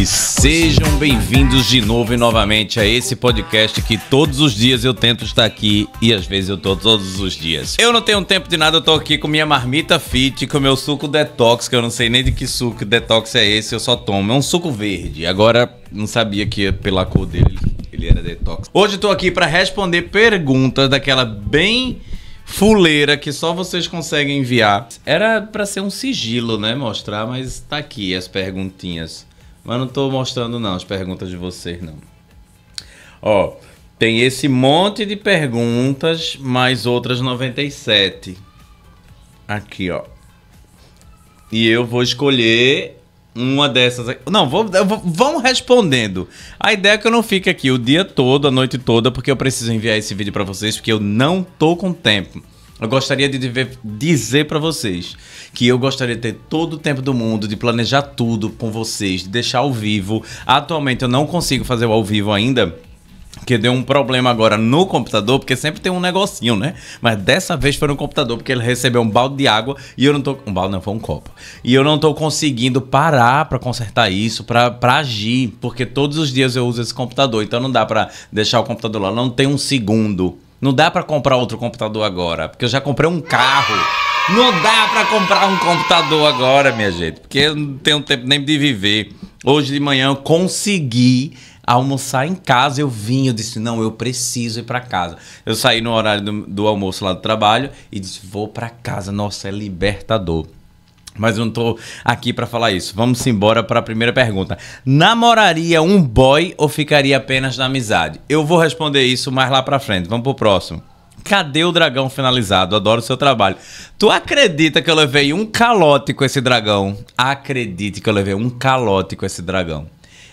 E sejam bem-vindos de novo e novamente a esse podcast que todos os dias eu tento estar aqui e às vezes eu tô todos os dias. Eu não tenho tempo de nada, eu tô aqui com minha marmita fit, com meu suco detox, que eu não sei nem de que suco detox é esse, eu só tomo. É um suco verde. Agora, não sabia que pela cor dele ele era detox. Hoje eu tô aqui para responder perguntas daquela bem fuleira que só vocês conseguem enviar. Era para ser um sigilo, né? Mostrar, mas tá aqui as perguntinhas. Mas não estou mostrando não as perguntas de vocês não. Ó, tem esse monte de perguntas mais outras 97 aqui, ó. E eu vou escolher uma dessas aqui. Não, vou, vou, vão respondendo. A ideia é que eu não fique aqui o dia todo, a noite toda, porque eu preciso enviar esse vídeo para vocês, porque eu não tô com tempo. Eu gostaria de dever, dizer para vocês que eu gostaria de ter todo o tempo do mundo, de planejar tudo com vocês, de deixar ao vivo. Atualmente eu não consigo fazer o ao vivo ainda. Que deu um problema agora no computador, porque sempre tem um negocinho, né? Mas dessa vez foi no computador, porque ele recebeu um balde de água e eu não tô. Um balde não, foi um copo. E eu não tô conseguindo parar para consertar isso, para agir, porque todos os dias eu uso esse computador, então não dá para deixar o computador lá, não tem um segundo não dá para comprar outro computador agora, porque eu já comprei um carro. Não dá para comprar um computador agora, minha gente, porque eu não tenho tempo nem de viver. Hoje de manhã eu consegui almoçar em casa. Eu vim, eu disse: não, eu preciso ir para casa. Eu saí no horário do, do, almoço lá do trabalho e disse: vou para casa. Nossa, é libertador. Mas eu não tô aqui para falar isso. Vamos embora para a primeira pergunta. Namoraria um boy ou ficaria apenas na amizade? Eu vou responder isso mais lá para frente. Vamos pro próximo. Cadê o dragão finalizado? Adoro o seu trabalho. Tu acredita que eu levei um calote com esse dragão? Acredite que eu levei um calote com esse dragão.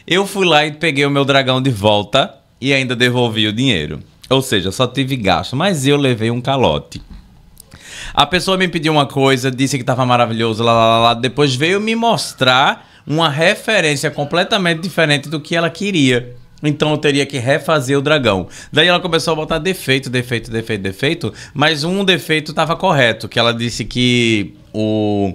Eu fui lá e peguei o meu dragão de volta e ainda devolvi o dinheiro. Ou seja, só tive gasto, mas eu levei um calote. A pessoa me pediu uma coisa, disse que estava maravilhoso, lá, lá, lá. Depois veio me mostrar uma referência completamente diferente do que ela queria. Então eu teria que refazer o dragão. Daí ela começou a botar defeito, defeito, defeito, defeito. Mas um defeito estava correto, que ela disse que o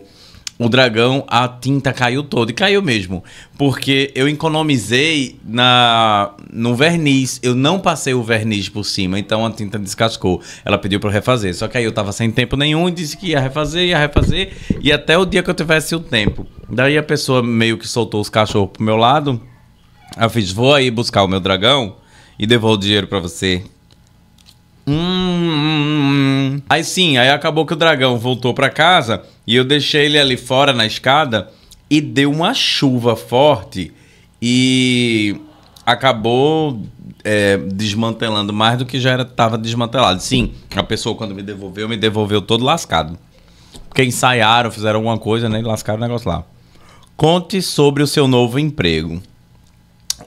o dragão, a tinta caiu toda. E caiu mesmo. Porque eu economizei na no verniz. Eu não passei o verniz por cima, então a tinta descascou. Ela pediu para refazer. Só que aí eu tava sem tempo nenhum e disse que ia refazer, ia refazer. E até o dia que eu tivesse o tempo. Daí a pessoa meio que soltou os cachorros pro meu lado. Eu fiz, vou aí buscar o meu dragão e devolvo o dinheiro para você. Hum, hum, hum, Aí sim, aí acabou que o dragão voltou para casa e eu deixei ele ali fora na escada e deu uma chuva forte e acabou é, desmantelando mais do que já estava desmantelado. Sim, a pessoa quando me devolveu, me devolveu todo lascado. Porque ensaiaram, fizeram alguma coisa, né? E lascaram o negócio lá. Conte sobre o seu novo emprego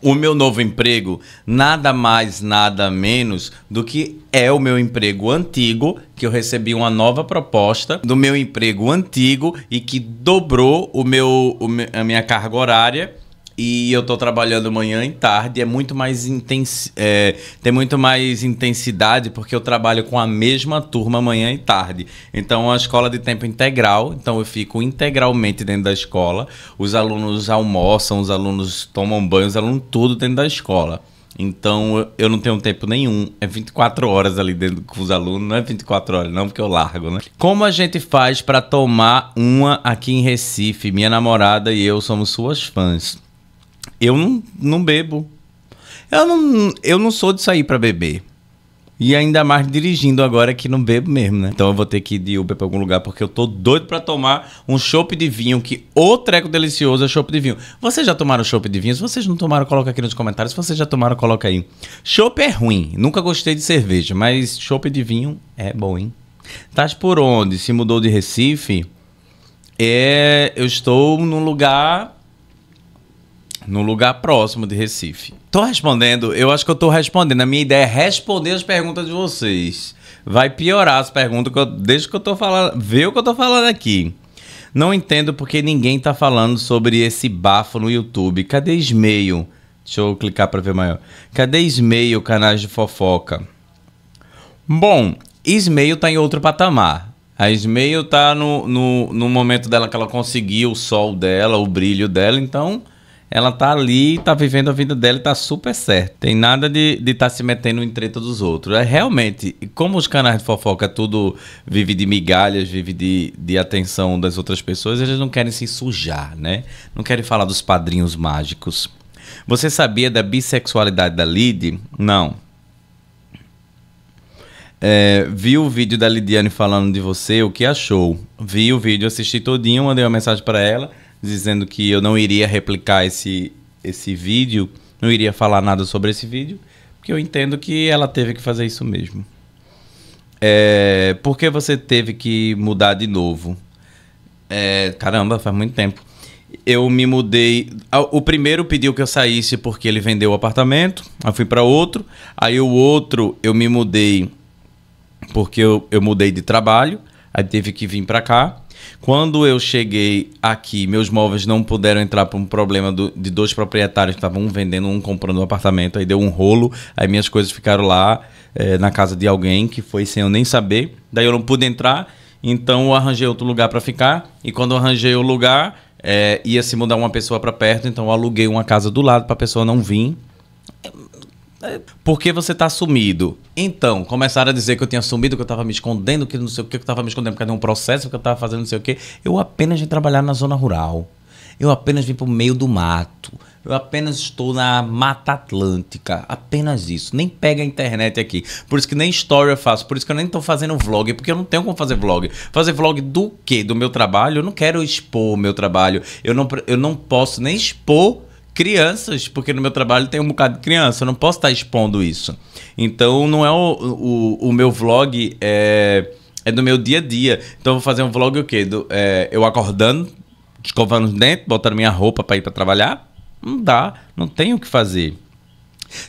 o meu novo emprego nada mais, nada menos do que é o meu emprego antigo, que eu recebi uma nova proposta do meu emprego antigo e que dobrou o meu, a minha carga horária e eu tô trabalhando manhã e tarde, é muito mais intensi é, tem muito mais intensidade porque eu trabalho com a mesma turma manhã e tarde. Então é a escola de tempo integral, então eu fico integralmente dentro da escola, os alunos almoçam, os alunos tomam banho, os alunos tudo dentro da escola. Então eu não tenho tempo nenhum. É 24 horas ali dentro com os alunos, não é 24 horas, não, porque eu largo, né? Como a gente faz para tomar uma aqui em Recife? Minha namorada e eu somos suas fãs. Eu não, não bebo. Eu não, eu não sou de sair para beber. E ainda mais dirigindo agora que não bebo mesmo, né? Então eu vou ter que ir de Uber pra algum lugar porque eu tô doido pra tomar um chope de vinho, que o treco delicioso é chope de vinho. Vocês já tomaram chope de vinho? Se vocês não tomaram, coloca aqui nos comentários. Se vocês já tomaram, coloca aí. Chopp é ruim. Nunca gostei de cerveja, mas chope de vinho é bom, hein? Tás por onde? Se mudou de Recife? É, eu estou num lugar no lugar próximo de Recife. Tô respondendo, eu acho que eu tô respondendo. A minha ideia é responder as perguntas de vocês. Vai piorar as perguntas que eu, desde que eu tô falando. Vê o que eu tô falando aqui. Não entendo porque ninguém tá falando sobre esse bafo no YouTube. Cadê Ismeio? Deixa eu clicar para ver maior. Cadê Ismeio, canais de fofoca? Bom, Ismeio tá em outro patamar. A Ismeio tá no, no, no momento dela que ela conseguiu o sol dela, o brilho dela, então ela tá ali, tá vivendo a vida dela e tá super certo. Tem nada de estar tá se metendo em treta dos outros. É realmente, como os canais de fofoca tudo vive de migalhas, vive de, de atenção das outras pessoas, eles não querem se sujar, né? Não querem falar dos padrinhos mágicos. Você sabia da bissexualidade da Lid? Não. É, viu o vídeo da Lidiane falando de você, o que achou? Vi o vídeo, assisti todinho, mandei uma mensagem para ela dizendo que eu não iria replicar esse, esse vídeo, não iria falar nada sobre esse vídeo, porque eu entendo que ela teve que fazer isso mesmo. É, por que você teve que mudar de novo? É, caramba, faz muito tempo. Eu me mudei. O primeiro pediu que eu saísse porque ele vendeu o apartamento. Aí fui para outro. Aí o outro eu me mudei porque eu, eu mudei de trabalho. Aí teve que vir para cá. Quando eu cheguei aqui, meus móveis não puderam entrar por um problema do, de dois proprietários que estavam um vendendo, um comprando um apartamento. Aí deu um rolo, aí minhas coisas ficaram lá é, na casa de alguém que foi sem eu nem saber. Daí eu não pude entrar, então eu arranjei outro lugar para ficar. E quando eu arranjei o lugar, é, ia se mudar uma pessoa para perto, então eu aluguei uma casa do lado para a pessoa não vir porque você tá sumido? Então, começaram a dizer que eu tinha sumido, que eu tava me escondendo, que não sei o que, que eu tava me escondendo, porque era um processo, que eu tava fazendo não sei o que. Eu apenas vim trabalhar na zona rural. Eu apenas vim pro meio do mato. Eu apenas estou na Mata Atlântica. Apenas isso. Nem pega a internet aqui. Por isso que nem story eu faço. Por isso que eu nem estou fazendo vlog. Porque eu não tenho como fazer vlog. Fazer vlog do quê? Do meu trabalho? Eu não quero expor o meu trabalho. Eu não, eu não posso nem expor crianças, porque no meu trabalho tem um bocado de criança, eu não posso estar expondo isso. Então não é o, o, o meu vlog é, é do meu dia a dia. Então eu vou fazer um vlog o quê? Do, é, eu acordando, escovando os dentes, botando minha roupa para ir para trabalhar? Não dá, não tenho o que fazer.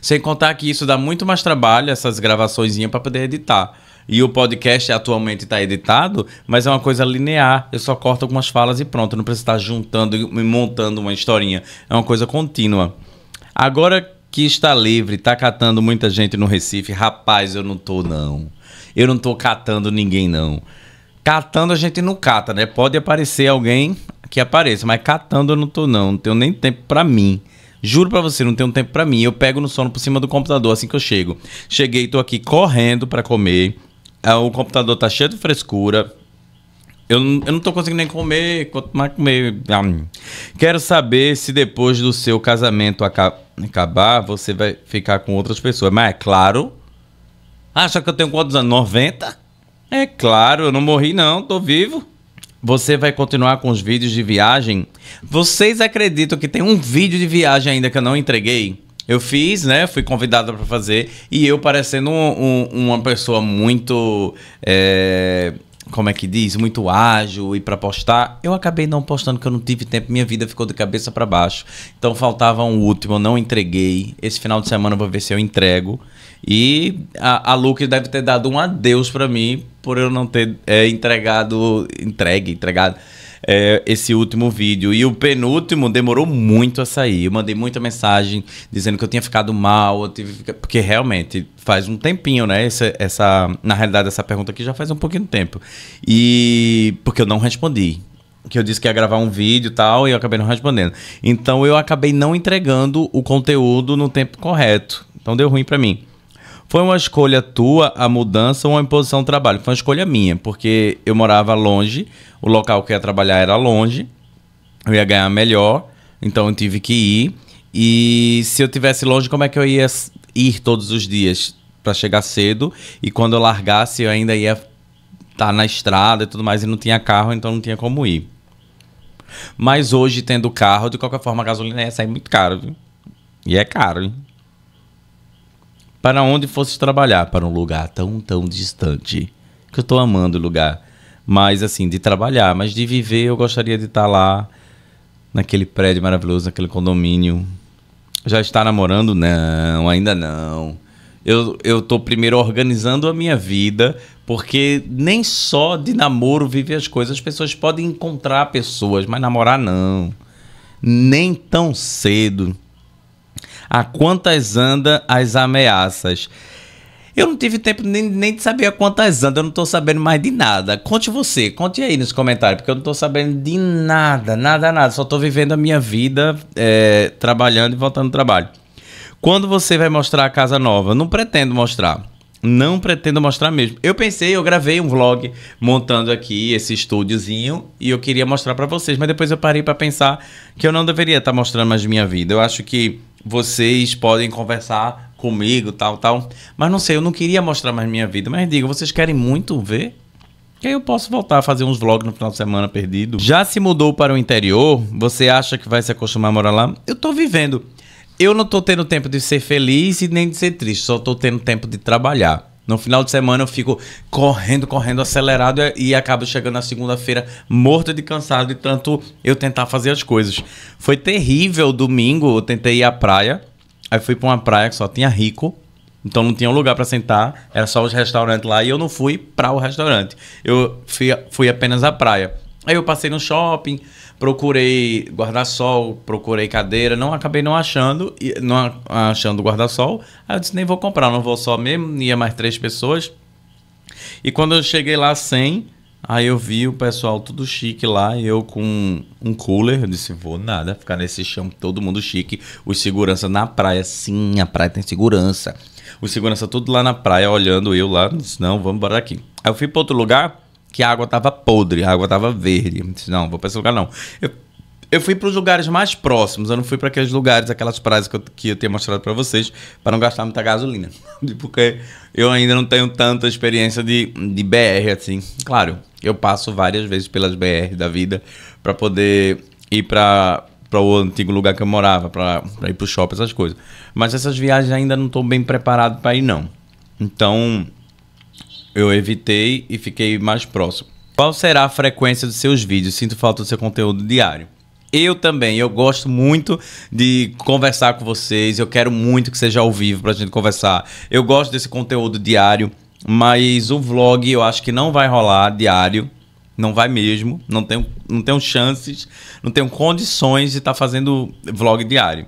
Sem contar que isso dá muito mais trabalho, essas gravaçõezinhas, para poder editar. E o podcast atualmente está editado, mas é uma coisa linear. Eu só corto algumas falas e pronto. não precisa estar juntando e montando uma historinha. É uma coisa contínua. Agora que está livre, está catando muita gente no Recife. Rapaz, eu não tô, não. Eu não tô catando ninguém, não. Catando a gente não cata, né? Pode aparecer alguém que apareça, mas catando eu não tô, não. Não tenho nem tempo para mim. Juro para você, não tenho tempo para mim. Eu pego no sono por cima do computador assim que eu chego. Cheguei, tô aqui correndo para comer. É, o computador tá cheio de frescura. Eu, eu não tô conseguindo nem comer, quanto mais comer. Ah, hum. Quero saber se depois do seu casamento aca acabar, você vai ficar com outras pessoas. Mas é claro. Acha que eu tenho quantos anos? 90? É claro, eu não morri não, tô vivo. Você vai continuar com os vídeos de viagem? Vocês acreditam que tem um vídeo de viagem ainda que eu não entreguei? Eu fiz, né? Fui convidada para fazer. E eu parecendo um, um, uma pessoa muito. É, como é que diz? Muito ágil e para postar. Eu acabei não postando porque eu não tive tempo. Minha vida ficou de cabeça para baixo. Então faltava um último, eu não entreguei. Esse final de semana eu vou ver se eu entrego. E a, a Luke deve ter dado um adeus para mim por eu não ter é, entregado. Entregue, entregado é, esse último vídeo. E o penúltimo demorou muito a sair. Eu mandei muita mensagem dizendo que eu tinha ficado mal, eu tive... porque realmente faz um tempinho, né? Essa, essa, na realidade, essa pergunta aqui já faz um pouquinho de tempo. E porque eu não respondi que eu disse que ia gravar um vídeo e tal, e eu acabei não respondendo. Então eu acabei não entregando o conteúdo no tempo correto. Então deu ruim para mim. Foi uma escolha tua a mudança ou uma imposição do trabalho? Foi uma escolha minha, porque eu morava longe, o local que eu ia trabalhar era longe, eu ia ganhar melhor, então eu tive que ir. E se eu tivesse longe, como é que eu ia ir todos os dias para chegar cedo? E quando eu largasse, eu ainda ia estar tá na estrada e tudo mais, e não tinha carro, então não tinha como ir. Mas hoje, tendo carro, de qualquer forma, a gasolina ia sair muito caro, viu? E é caro, hein? para onde fosse trabalhar, para um lugar tão, tão distante. Que eu estou amando o lugar. Mas, assim, de trabalhar, mas de viver, eu gostaria de estar lá, naquele prédio maravilhoso, naquele condomínio. Já está namorando? Não, ainda não. Eu, eu tô primeiro organizando a minha vida, porque nem só de namoro vive as coisas. As pessoas podem encontrar pessoas, mas namorar não. Nem tão cedo. A quantas anda as ameaças? Eu não tive tempo nem, nem de saber a quantas anda, eu não tô sabendo mais de nada. Conte você, conte aí nos comentários, porque eu não tô sabendo de nada, nada, nada. Só tô vivendo a minha vida é, trabalhando e voltando ao trabalho. Quando você vai mostrar a casa nova? Não pretendo mostrar. Não pretendo mostrar mesmo. Eu pensei, eu gravei um vlog montando aqui esse estúdiozinho e eu queria mostrar para vocês, mas depois eu parei para pensar que eu não deveria estar tá mostrando mais minha vida. Eu acho que vocês podem conversar comigo, tal, tal. Mas não sei, eu não queria mostrar mais minha vida. Mas digo, vocês querem muito ver? Que aí eu posso voltar a fazer uns vlogs no final de semana perdido. Já se mudou para o interior? Você acha que vai se acostumar a morar lá? Eu tô vivendo. Eu não tô tendo tempo de ser feliz e nem de ser triste. Só tô tendo tempo de trabalhar. No final de semana eu fico correndo, correndo, acelerado e acabo chegando na segunda-feira morto de cansado de tanto eu tentar fazer as coisas. Foi terrível domingo, eu tentei ir à praia. Aí fui para uma praia que só tinha rico. Então não tinha um lugar para sentar, era só os restaurantes lá e eu não fui para o restaurante. Eu fui, fui apenas à praia. Aí eu passei no shopping, procurei guarda-sol, procurei cadeira, não acabei não achando, não achando guarda-sol. Aí eu disse, nem vou comprar, não vou só mesmo, ia mais três pessoas. E quando eu cheguei lá sem, aí eu vi o pessoal tudo chique lá, eu com um cooler, eu disse, vou nada, ficar nesse chão, todo mundo chique, os segurança na praia, sim, a praia tem segurança. Os segurança tudo lá na praia, olhando eu lá, disse, não, vamos embora aqui Aí eu fui para outro lugar, que a água tava podre, a água tava verde. Eu disse, não, vou para esse lugar não. Eu, eu fui para os lugares mais próximos, eu não fui para aqueles lugares, aquelas praias que eu, que eu tinha mostrado para vocês, para não gastar muita gasolina. Porque eu ainda não tenho tanta experiência de, de BR assim. Claro, eu passo várias vezes pelas BR da vida para poder ir para para o antigo lugar que eu morava, para ir para o shopping, essas coisas. Mas essas viagens ainda não estou bem preparado para ir, não. Então, eu evitei e fiquei mais próximo. Qual será a frequência dos seus vídeos? Sinto falta do seu conteúdo diário. Eu também, eu gosto muito de conversar com vocês. Eu quero muito que seja ao vivo pra gente conversar. Eu gosto desse conteúdo diário, mas o vlog eu acho que não vai rolar diário. Não vai mesmo. Não tenho, não tenho chances, não tenho condições de estar tá fazendo vlog diário.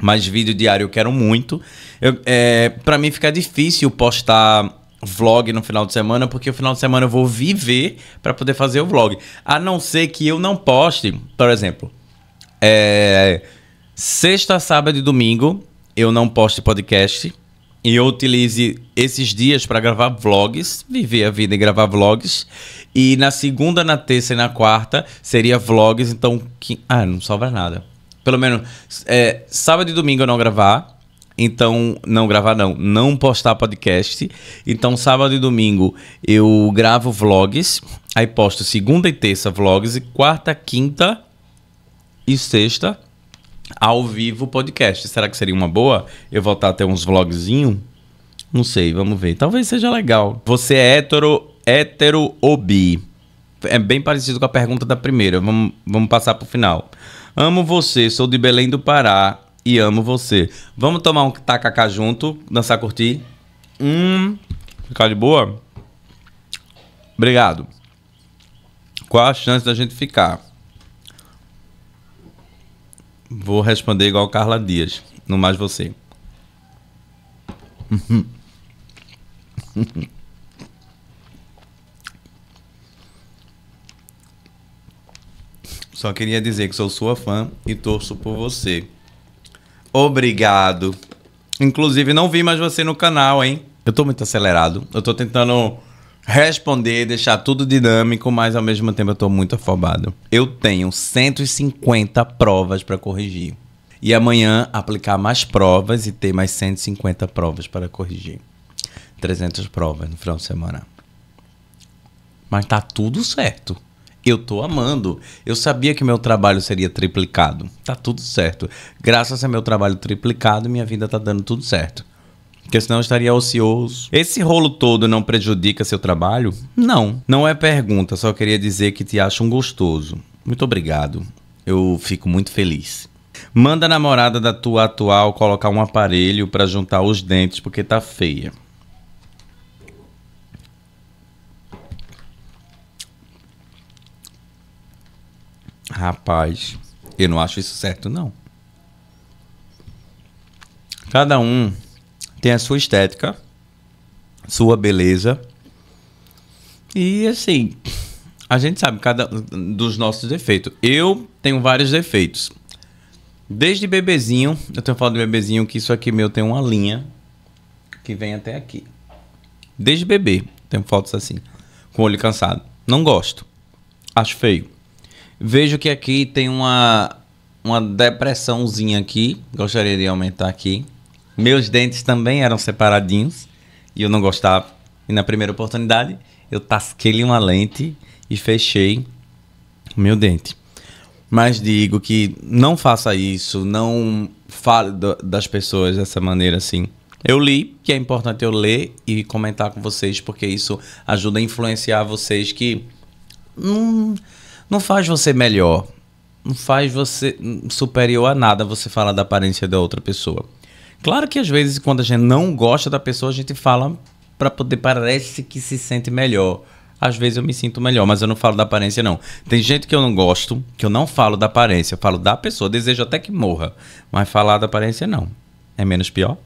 Mas vídeo diário eu quero muito. Eu, é, pra mim fica difícil postar vlog no final de semana, porque o final de semana eu vou viver para poder fazer o vlog. A não ser que eu não poste, por exemplo, é, sexta, sábado e domingo eu não poste podcast e eu utilize esses dias para gravar vlogs, viver a vida e gravar vlogs. E na segunda, na terça e na quarta seria vlogs, então. Que... Ah, não sobra nada. Pelo menos é, sábado e domingo eu não gravar. Então, não gravar não, não postar podcast. Então, sábado e domingo eu gravo vlogs, aí posto segunda e terça vlogs e quarta, quinta e sexta ao vivo podcast. Será que seria uma boa eu voltar a ter uns vlogzinho? Não sei, vamos ver. Talvez seja legal. Você é hétero, hétero ou bi? É bem parecido com a pergunta da primeira. Vamos, vamos passar pro final. Amo você, sou de Belém do Pará e amo você. Vamos tomar um tacacá junto, dançar, curtir. Hum, ficar de boa? Obrigado. Qual a chance da gente ficar? Vou responder igual Carla Dias, não mais você. Só queria dizer que sou sua fã e torço por você. Obrigado. Inclusive, não vi mais você no canal, hein? Eu tô muito acelerado. Eu tô tentando responder, deixar tudo dinâmico, mas ao mesmo tempo eu tô muito afobado. Eu tenho 150 provas para corrigir. E amanhã aplicar mais provas e ter mais 150 provas para corrigir. 300 provas no final de semana. Mas tá tudo certo eu tô amando. Eu sabia que meu trabalho seria triplicado. Tá tudo certo. Graças a meu trabalho triplicado, minha vida tá dando tudo certo. Porque senão eu estaria ocioso. Esse rolo todo não prejudica seu trabalho? Não. Não é pergunta, só queria dizer que te acho um gostoso. Muito obrigado. Eu fico muito feliz. Manda a namorada da tua atual colocar um aparelho para juntar os dentes porque tá feia. Rapaz, eu não acho isso certo, não. Cada um tem a sua estética, sua beleza. E assim, a gente sabe cada dos nossos defeitos. Eu tenho vários defeitos. Desde bebezinho, eu tenho falado de bebezinho que isso aqui meu tem uma linha que vem até aqui. Desde bebê, tenho fotos assim, com o olho cansado. Não gosto. Acho feio. Vejo que aqui tem uma, uma depressãozinha aqui. Gostaria de aumentar aqui. Meus dentes também eram separadinhos e eu não gostava. E na primeira oportunidade, eu tasquei uma lente e fechei o meu dente. Mas digo que não faça isso, não fale do, das pessoas dessa maneira assim. Eu li, que é importante eu ler e comentar com vocês, porque isso ajuda a influenciar vocês que. Hum, não faz você melhor, não faz você superior a nada você falar da aparência da outra pessoa. Claro que às vezes quando a gente não gosta da pessoa, a gente fala para poder parece que se sente melhor. Às vezes eu me sinto melhor, mas eu não falo da aparência não. Tem gente que eu não gosto, que eu não falo da aparência, eu falo da pessoa, desejo até que morra, mas falar da aparência não. É menos pior.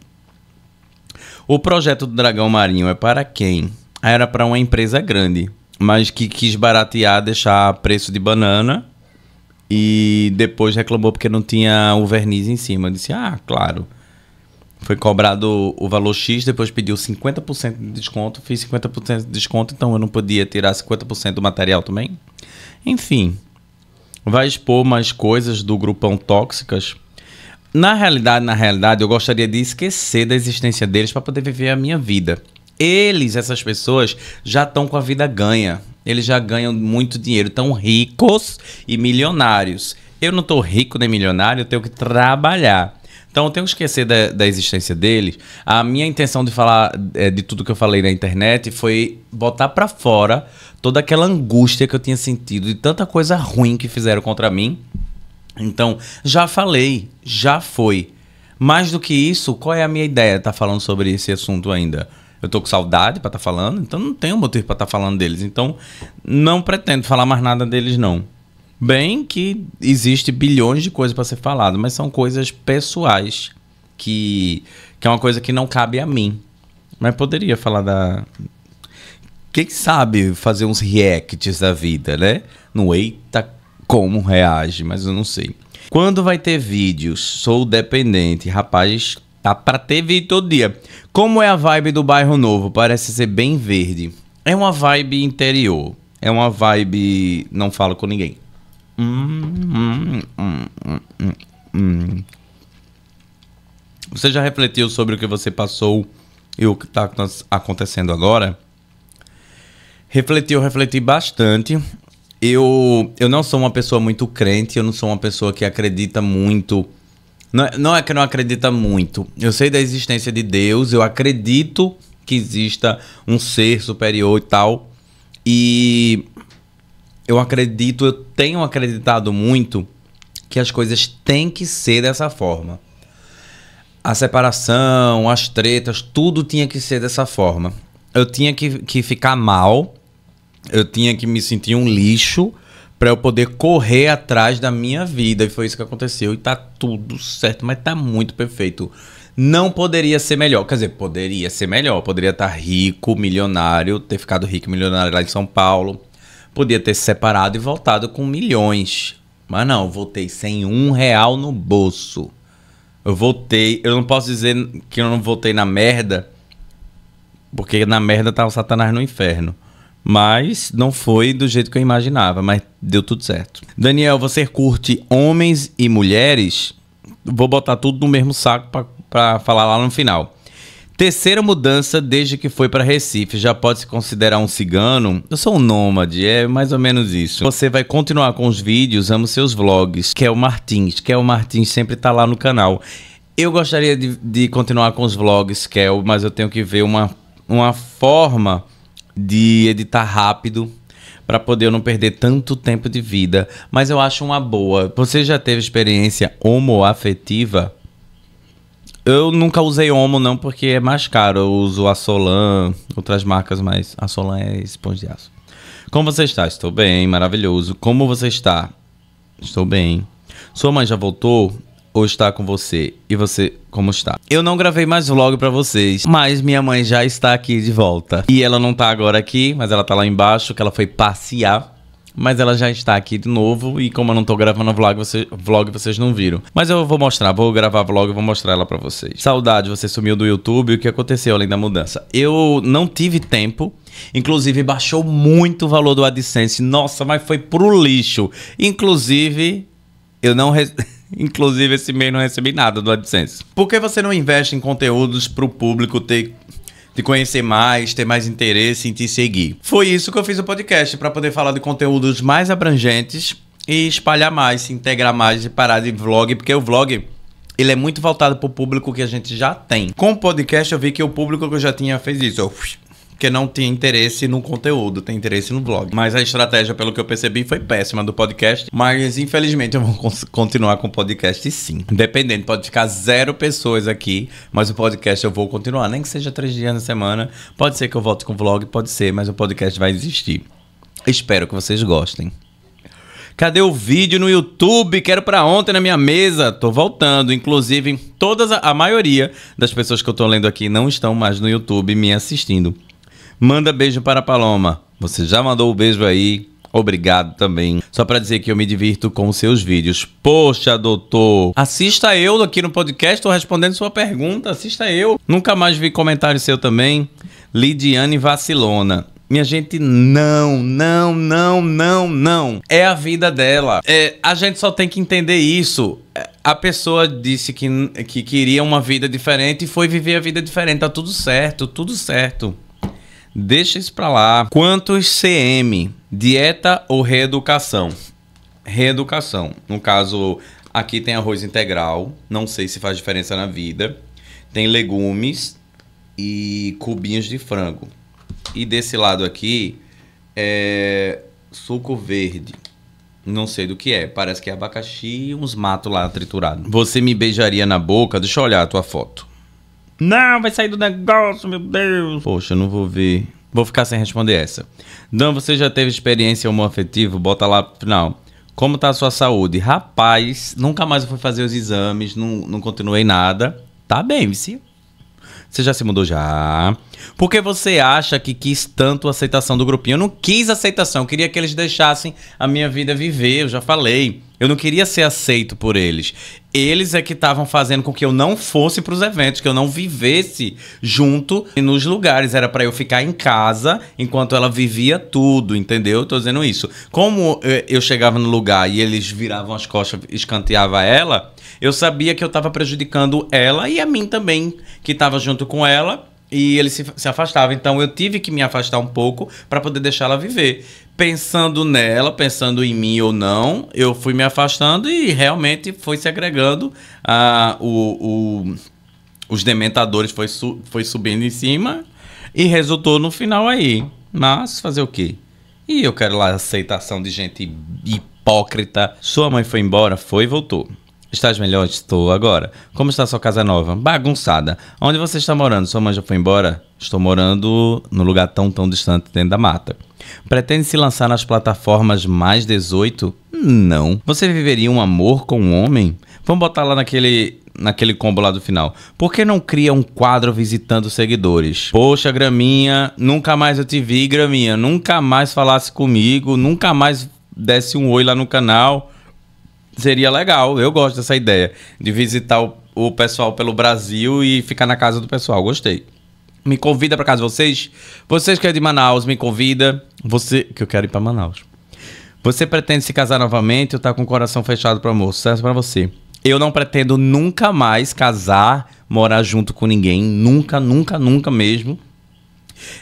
O projeto do Dragão Marinho é para quem? Ah, era para uma empresa grande, mas que quis baratear, deixar preço de banana. E depois reclamou porque não tinha o verniz em cima. Eu disse, ah, claro. Foi cobrado o valor X, depois pediu 50% de desconto. Fiz 50% de desconto, então eu não podia tirar 50% do material também. Enfim, vai expor mais coisas do grupão tóxicas. Na realidade, na realidade, eu gostaria de esquecer da existência deles para poder viver a minha vida eles, essas pessoas, já estão com a vida ganha. Eles já ganham muito dinheiro, estão ricos e milionários. Eu não estou rico nem milionário, eu tenho que trabalhar. Então eu tenho que esquecer da, da existência deles. A minha intenção de falar é, de tudo que eu falei na internet foi botar para fora toda aquela angústia que eu tinha sentido de tanta coisa ruim que fizeram contra mim. Então, já falei, já foi. Mais do que isso, qual é a minha ideia de tá falando sobre esse assunto ainda? Eu tô com saudade para estar tá falando, então não tenho motivo para estar tá falando deles. Então não pretendo falar mais nada deles não. Bem que existe bilhões de coisas para ser falado, mas são coisas pessoais que que é uma coisa que não cabe a mim. Mas poderia falar da quem sabe fazer uns reacts da vida, né? No eita como reage, mas eu não sei. Quando vai ter vídeos? Sou dependente, rapaz Tá pra TV todo dia. Como é a vibe do bairro novo? Parece ser bem verde. É uma vibe interior. É uma vibe. Não falo com ninguém. Hum, hum, hum, você já refletiu sobre o que você passou e o que está acontecendo agora? Refleti, refleti bastante. Eu, eu não sou uma pessoa muito crente, eu não sou uma pessoa que acredita muito não é, não é que não acredita muito. Eu sei da existência de Deus, eu acredito que exista um ser superior e tal. E eu acredito, eu tenho acreditado muito que as coisas têm que ser dessa forma. A separação, as tretas, tudo tinha que ser dessa forma. Eu tinha que, que ficar mal, eu tinha que me sentir um lixo para eu poder correr atrás da minha vida. E foi isso que aconteceu. E tá tudo certo, mas tá muito perfeito. Não poderia ser melhor. Quer dizer, poderia ser melhor. Poderia estar tá rico, milionário, ter ficado rico milionário lá em São Paulo. Podia ter se separado e voltado com milhões. Mas não, voltei sem um real no bolso. Eu voltei. Eu não posso dizer que eu não voltei na merda. Porque na merda tá o Satanás no inferno. Mas não foi do jeito que eu imaginava, mas deu tudo certo. Daniel, você curte homens e mulheres? Vou botar tudo no mesmo saco para falar lá no final. Terceira mudança desde que foi para Recife. Já pode se considerar um cigano? Eu sou um nômade, é mais ou menos isso. Você vai continuar com os vídeos, amo seus vlogs. Kel Martins, Kel Martins sempre tá lá no canal. Eu gostaria de, de continuar com os vlogs, Kel, mas eu tenho que ver uma, uma forma de editar rápido para poder eu não perder tanto tempo de vida, mas eu acho uma boa. Você já teve experiência homoafetiva? Eu nunca usei Homo não, porque é mais caro. Eu uso a Solan, outras marcas, mas a Solan é esponja de aço. Como você está? Estou bem, maravilhoso. Como você está? Estou bem. Sua mãe já voltou? ou está com você? E você, como está? Eu não gravei mais vlog para vocês, mas minha mãe já está aqui de volta. E ela não tá agora aqui, mas ela tá lá embaixo, que ela foi passear. Mas ela já está aqui de novo e como eu não tô gravando vlog, você, vlog vocês não viram. Mas eu vou mostrar, vou gravar vlog e vou mostrar ela para vocês. Saudade, você sumiu do YouTube, o que aconteceu além da mudança? Eu não tive tempo, inclusive baixou muito o valor do AdSense. Nossa, mas foi pro lixo. Inclusive, eu não... Inclusive, esse mês não recebi nada do AdSense. Por que você não investe em conteúdos para o público ter te conhecer mais, ter mais interesse em te seguir. Foi isso que eu fiz o podcast para poder falar de conteúdos mais abrangentes e espalhar mais, se integrar mais e parar de vlog, porque o vlog ele é muito voltado para o público que a gente já tem. Com o podcast eu vi que o público que eu já tinha fez isso. Eu porque não tinha interesse no conteúdo, tem interesse no blog. Mas a estratégia, pelo que eu percebi, foi péssima do podcast. Mas infelizmente eu vou continuar com o podcast sim. Dependendo, pode ficar zero pessoas aqui, mas o podcast eu vou continuar. Nem que seja três dias na semana. Pode ser que eu volte com o vlog, pode ser, mas o podcast vai existir. Espero que vocês gostem. Cadê o vídeo no YouTube? Quero para ontem na minha mesa. Tô voltando. Inclusive, todas a, a, maioria das pessoas que eu tô lendo aqui não estão mais no YouTube me assistindo. Manda beijo para a Paloma. Você já mandou o um beijo aí. Obrigado também. Só para dizer que eu me divirto com seus vídeos. Poxa, doutor, assista eu aqui no podcast, estou respondendo sua pergunta, assista eu. Nunca mais vi comentário seu também. Lidiane Vacilona. Minha gente, não, não, não, não, não. É a vida dela. É, a gente só tem que entender isso. É, a pessoa disse que, que queria uma vida diferente e foi viver a vida diferente. Tá tudo certo, tudo certo. Deixa isso pra lá. Quantos CM? Dieta ou reeducação? Reeducação. No caso, aqui tem arroz integral. Não sei se faz diferença na vida. Tem legumes e cubinhos de frango. E desse lado aqui é suco verde. Não sei do que é. Parece que é abacaxi e uns matos lá triturado. Você me beijaria na boca? Deixa eu olhar a tua foto. Não, vai sair do negócio, meu Deus. Poxa, eu não vou ver. Vou ficar sem responder essa. Dan, você já teve experiência homoafetiva? Bota lá pro final. Como tá a sua saúde? Rapaz, nunca mais eu fui fazer os exames, não, não continuei nada. Tá bem, vice. Você já se mudou já? Porque você acha que quis tanto a aceitação do grupinho? Eu não quis aceitação, eu queria que eles deixassem a minha vida viver, eu já falei. Eu não queria ser aceito por eles eles é que estavam fazendo com que eu não fosse para os eventos, que eu não vivesse junto nos lugares. Era para eu ficar em casa enquanto ela vivia tudo, entendeu? Tô dizendo isso. Como eh, eu chegava no lugar e eles viravam as costas, escanteava ela, eu sabia que eu estava prejudicando ela e a mim também, que estava junto com ela e ele se, se afastava. Então eu tive que me afastar um pouco para poder deixar ela viver pensando nela, pensando em mim ou não, eu fui me afastando e realmente foi se agregando a ah, o, o os dementadores foi, su foi subindo em cima e resultou no final aí. Mas fazer o quê? E eu quero lá aceitação de gente hipócrita. Sua mãe foi embora, foi e voltou. Estás melhor? Estou agora. Como está sua casa nova? Bagunçada. Onde você está morando? Sua mãe já foi embora? Estou morando num lugar tão, tão distante dentro da mata. Pretende se lançar nas plataformas mais 18? Não. Você viveria um amor com um homem? Vamos botar lá naquele naquele combo lá do final. Por que não cria um quadro visitando seguidores? Poxa, Graminha, nunca mais eu te vi, Graminha. Nunca mais falasse comigo, nunca mais desse um oi lá no canal. Seria legal, eu gosto dessa ideia de visitar o, o pessoal pelo Brasil e ficar na casa do pessoal. Gostei. Me convida para casa de vocês. Vocês que é de Manaus, me convida. Você que eu quero ir para Manaus. Você pretende se casar novamente ou tá com o coração fechado para amor? Sucesso para você. Eu não pretendo nunca mais casar, morar junto com ninguém, nunca, nunca, nunca mesmo.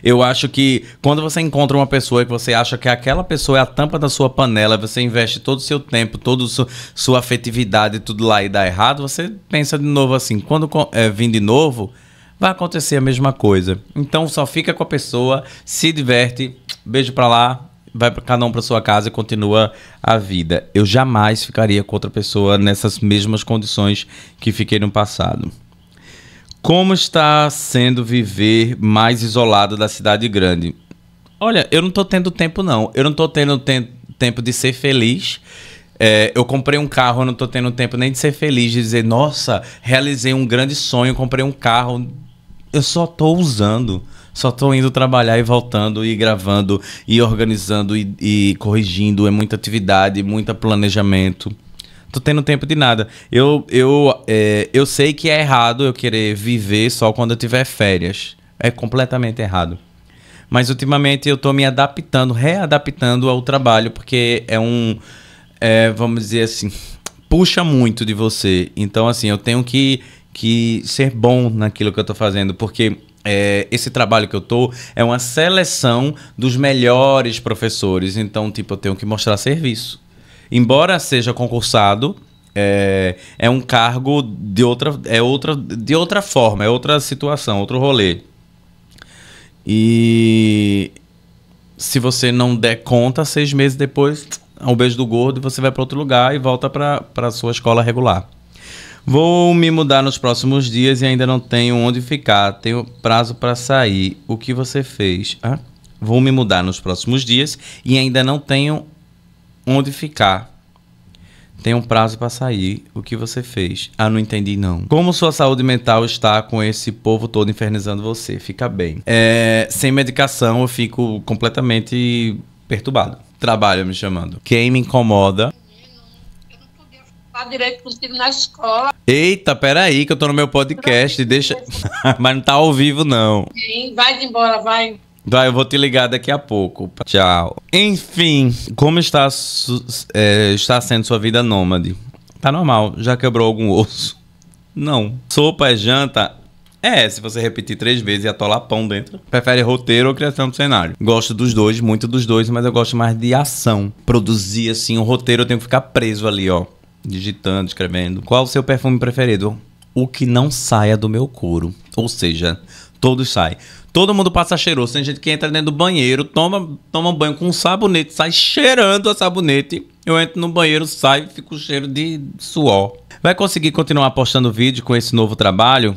Eu acho que quando você encontra uma pessoa que você acha que aquela pessoa é a tampa da sua panela, você investe todo o seu tempo, toda sua afetividade e tudo lá e dá errado, você pensa de novo assim, quando é, vim de novo, vai acontecer a mesma coisa. Então só fica com a pessoa, se diverte, beijo para lá, vai para cada um para sua casa e continua a vida. Eu jamais ficaria com outra pessoa nessas mesmas condições que fiquei no passado. Como está sendo viver mais isolado da cidade grande? Olha, eu não estou tendo tempo, não. Eu não estou tendo te tempo de ser feliz. É, eu comprei um carro, eu não estou tendo tempo nem de ser feliz, de dizer, nossa, realizei um grande sonho, comprei um carro. Eu só estou usando. Só estou indo trabalhar e voltando, e gravando, e organizando, e, e corrigindo. É muita atividade, muito planejamento tô tendo tempo de nada. Eu, eu, é, eu sei que é errado eu querer viver só quando eu tiver férias. É completamente errado. Mas ultimamente eu tô me adaptando, readaptando ao trabalho, porque é um. É, vamos dizer assim. Puxa muito de você. Então, assim, eu tenho que, que ser bom naquilo que eu tô fazendo, porque é, esse trabalho que eu tô é uma seleção dos melhores professores. Então, tipo, eu tenho que mostrar serviço embora seja concursado, é, é um cargo de outra, é outra, de outra forma, é outra situação, outro rolê. E se você não der conta, seis meses depois, um beijo do gordo, e você vai para outro lugar e volta para a sua escola regular. Vou me mudar nos próximos dias e ainda não tenho onde ficar. Tenho prazo para sair. O que você fez? Ah? Vou me mudar nos próximos dias e ainda não tenho onde ficar. Tem um prazo para sair. O que você fez? Ah, não entendi não. Como sua saúde mental está com esse povo todo infernizando você? Fica bem. É, sem medicação eu fico completamente perturbado. Trabalho me chamando. Quem me incomoda? Eu não podia falar direito contigo na escola. Eita, peraí, que eu tô no meu podcast. Deixa. Mas não tá ao vivo, não. Sim, vai embora, vai. Dai, eu vou te ligar daqui a pouco. Tchau. Enfim, como está, é, está sendo sua vida nômade? Tá normal, já quebrou algum osso? Não. Sopa é janta? É, se você repetir três vezes e atolar pão dentro. Prefere roteiro ou criação de cenário? Gosto dos dois, muito dos dois, mas eu gosto mais de ação. Produzir, assim, o um roteiro eu tenho que ficar preso ali, ó. Digitando, escrevendo. Qual o seu perfume preferido? O que não saia do meu couro. Ou seja, todos saem. Todo mundo passa cheiroso. Tem gente que entra dentro do banheiro, toma, toma banho com um sabonete, sai cheirando a sabonete. Eu entro no banheiro, saio e fico cheiro de suor. Vai conseguir continuar postando vídeo com esse novo trabalho?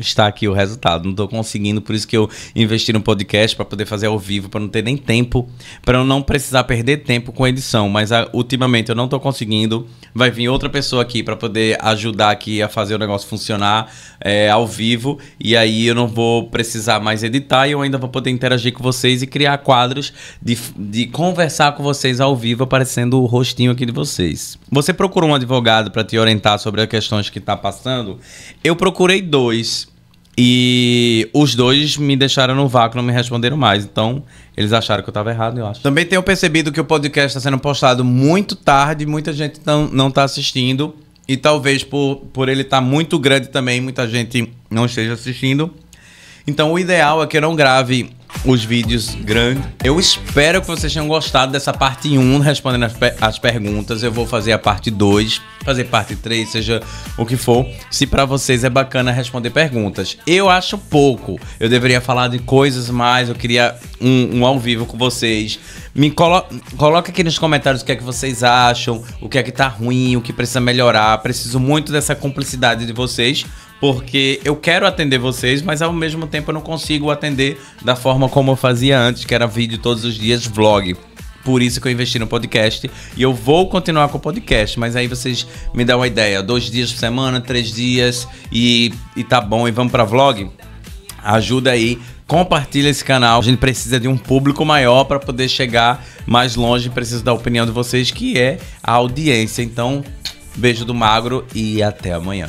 está aqui o resultado. Não estou conseguindo, por isso que eu investi no podcast para poder fazer ao vivo, para não ter nem tempo, para eu não precisar perder tempo com edição. Mas a, ah, ultimamente eu não estou conseguindo. Vai vir outra pessoa aqui para poder ajudar aqui a fazer o negócio funcionar é, ao vivo. E aí eu não vou precisar mais editar e eu ainda vou poder interagir com vocês e criar quadros de, de conversar com vocês ao vivo, aparecendo o rostinho aqui de vocês. Você procurou um advogado para te orientar sobre as questões que está passando? Eu procurei dois. E os dois me deixaram no vácuo, não me responderam mais. Então, eles acharam que eu estava errado, eu acho. Também tenho percebido que o podcast está sendo postado muito tarde, muita gente não, não tá assistindo. E talvez por, por ele estar tá muito grande também, muita gente não esteja assistindo. Então o ideal é que eu não grave os vídeos grandes. Eu espero que vocês tenham gostado dessa parte 1, respondendo as, as perguntas. Eu vou fazer a parte 2, fazer parte 3, seja o que for. Se para vocês é bacana responder perguntas. Eu acho pouco. Eu deveria falar de coisas mais. Eu queria um, um ao vivo com vocês. Me colo coloca aqui nos comentários o que é que vocês acham, o que é que tá ruim, o que precisa melhorar. Preciso muito dessa cumplicidade de vocês porque eu quero atender vocês, mas ao mesmo tempo eu não consigo atender da forma como eu fazia antes, que era vídeo todos os dias, vlog. Por isso que eu investi no podcast e eu vou continuar com o podcast, mas aí vocês me dão uma ideia, dois dias por semana, três dias e, e tá bom, e vamos para vlog? Ajuda aí compartilha esse canal. A gente precisa de um público maior para poder chegar mais longe. Preciso da opinião de vocês, que é a audiência. Então, beijo do magro e até amanhã.